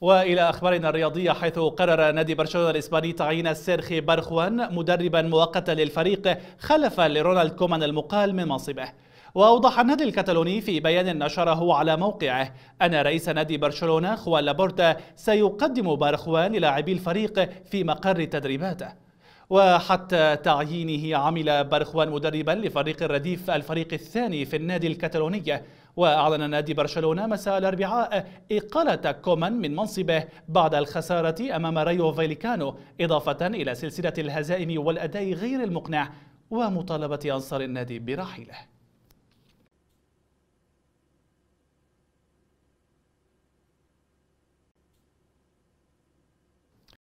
والى اخبارنا الرياضيه حيث قرر نادي برشلونه الاسباني تعيين سيرخي برخوان مدربا مؤقتا للفريق خلفا لرونالد كومان المقال من منصبه وأوضح النادي الكتالوني في بيان نشره على موقعه أن رئيس نادي برشلونة خوان لابورتا سيقدم بارخوان للاعبي الفريق في مقر تدريباته وحتى تعيينه عمل برخوان مدربا لفريق الرديف الفريق الثاني في النادي الكتالوني وأعلن نادي برشلونة مساء الأربعاء إقالة كومان من منصبه بعد الخسارة أمام ريو فيليكانو إضافة إلى سلسلة الهزائم والأداء غير المقنع ومطالبة أنصار النادي برحيله